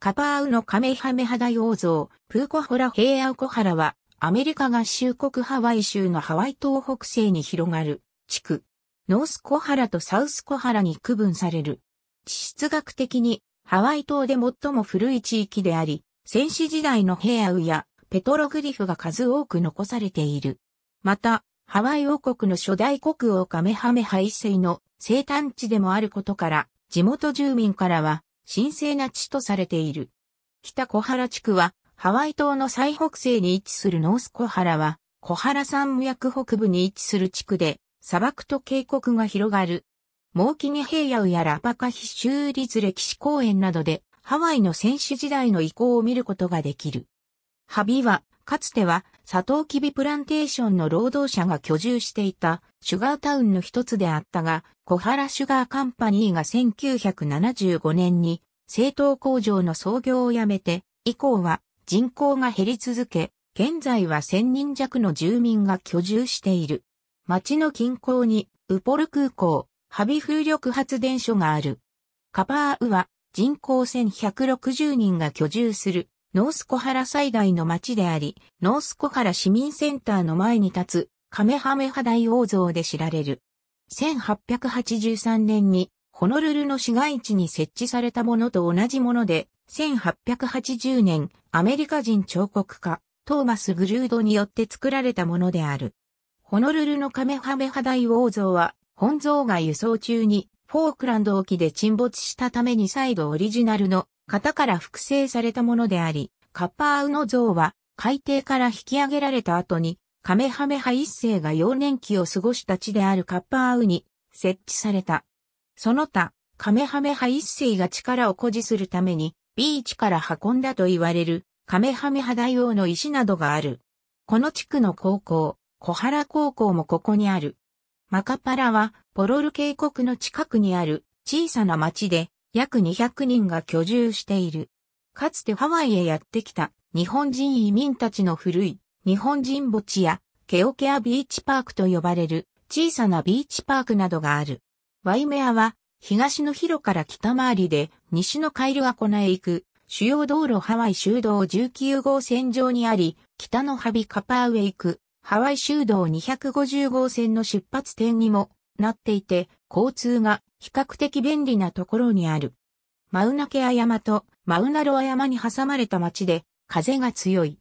カパーウのカメハメハダ洋像、プーコホラヘイアウコハラは、アメリカ合衆国ハワイ州のハワイ島北西に広がる地区。ノースコハラとサウスコハラに区分される。地質学的にハワイ島で最も古い地域であり、戦士時代のヘアウやペトログリフが数多く残されている。また、ハワイ王国の初代国王カメハメハ一世の生誕地でもあることから、地元住民からは神聖な地とされている。北小原地区は、ハワイ島の最北西に位置するノース小原は、小原山脈北部に位置する地区で、砂漠と渓谷が広がる。モーキニ平野やラパカヒ州立歴史公園などで、ハワイの選手時代の遺構を見ることができる。ハビは、かつては、サトウキビプランテーションの労働者が居住していた、シュガータウンの一つであったが、小原シュガーカンパニーが1975年に、製糖工場の創業をやめて、以降は人口が減り続け、現在は1000人弱の住民が居住している。町の近郊にウポル空港、ハビ風力発電所がある。カパーウは人口1160人が居住するノースコハラ最大の町であり、ノースコハラ市民センターの前に立つカメハメハ大王像で知られる。1883年にホノルルの市街地に設置されたものと同じもので、1880年、アメリカ人彫刻家、トーマス・グルードによって作られたものである。ホノルルのカメハメハ大王像は、本像が輸送中に、フォークランド沖で沈没したために再度オリジナルの型から複製されたものであり、カッパーウの像は海底から引き上げられた後にカメハメハ一世が幼年期を過ごした地であるカッパーウに設置された。その他、カメハメハ一世が力を誇示するために、ビーチから運んだと言われる、カメハメハ大王の石などがある。この地区の高校、小原高校もここにある。マカパラは、ポロル渓谷の近くにある小さな町で、約200人が居住している。かつてハワイへやってきた日本人移民たちの古い日本人墓地やケオケアビーチパークと呼ばれる小さなビーチパークなどがある。ワイメアは、東の広から北回りで、西のカイルアコナへ行く、主要道路ハワイ修道19号線上にあり、北のハビカパーウェイく、ハワイ修道250号線の出発点にもなっていて、交通が比較的便利なところにある。マウナケア山とマウナロア山に挟まれた町で風が強い。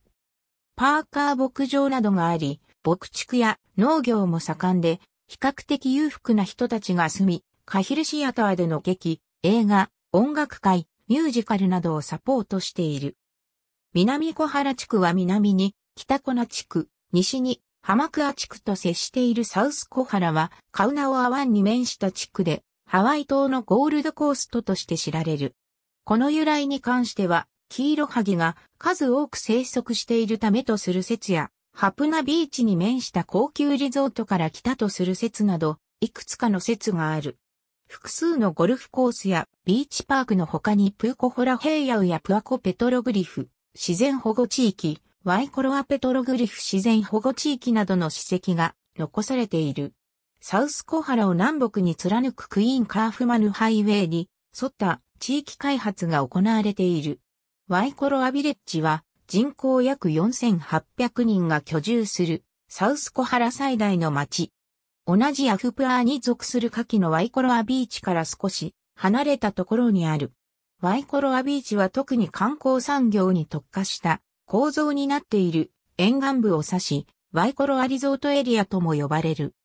パーカー牧場などがあり、牧畜や農業も盛んで、比較的裕福な人たちが住み、カヒルシアターでの劇、映画、音楽会、ミュージカルなどをサポートしている。南小原地区は南に北小名地区、西に浜倉地区と接しているサウス小原はカウナオア湾に面した地区でハワイ島のゴールドコーストとして知られる。この由来に関しては、黄色ハギが数多く生息しているためとする説や、ハプナビーチに面した高級リゾートから来たとする説など、いくつかの説がある。複数のゴルフコースやビーチパークの他にプーコホラヘイヤウやプアコペトログリフ、自然保護地域、ワイコロアペトログリフ自然保護地域などの史跡が残されている。サウスコハラを南北に貫くクイーンカーフマヌハイウェイに沿った地域開発が行われている。ワイコロアビレッジは人口約4800人が居住するサウスコハラ最大の町。同じアフプアーに属するカキのワイコロアビーチから少し離れたところにある。ワイコロアビーチは特に観光産業に特化した構造になっている沿岸部を指し、ワイコロアリゾートエリアとも呼ばれる。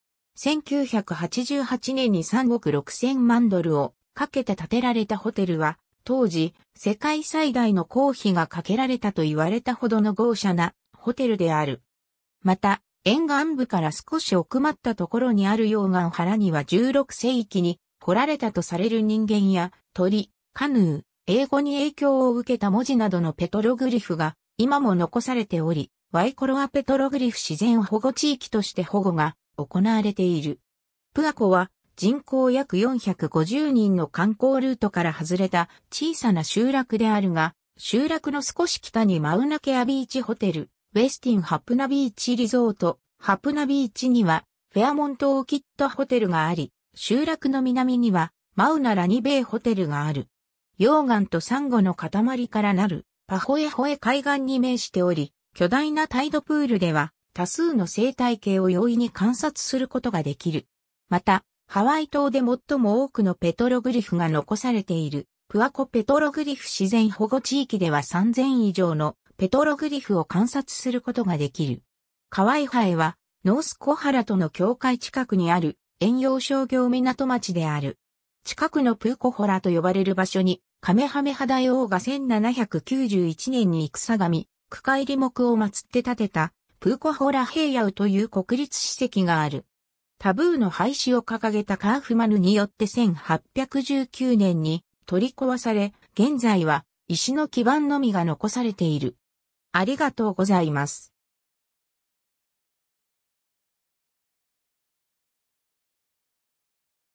1988年に3億6000万ドルをかけて建てられたホテルは当時、世界最大の公費がかけられたと言われたほどの豪奢なホテルである。また、沿岸部から少し奥まったところにある溶岩原には16世紀に来られたとされる人間や鳥、カヌー、英語に影響を受けた文字などのペトログリフが今も残されており、ワイコロアペトログリフ自然保護地域として保護が行われている。プアコは人口約450人の観光ルートから外れた小さな集落であるが、集落の少し北にマウナケアビーチホテル、ウェスティンハプナビーチリゾート、ハプナビーチには、フェアモントオーキッドホテルがあり、集落の南には、マウナラニベイホテルがある。溶岩とサンゴの塊からなる、パホエホエ海岸に面しており、巨大なタイドプールでは、多数の生態系を容易に観察することができる。また、ハワイ島で最も多くのペトログリフが残されている、プアコペトログリフ自然保護地域では3000以上のペトログリフを観察することができる。カワイハエは、ノースコハラとの境界近くにある、遠洋商業港町である。近くのプーコホラと呼ばれる場所に、カメハメハ大王が1791年に戦神、区会リ木を祀って建てた、プーコホラ平野という国立史跡がある。タブーの廃止を掲げたカーフマヌによって1819年に取り壊され、現在は石の基盤のみが残されている。ありがとうございます。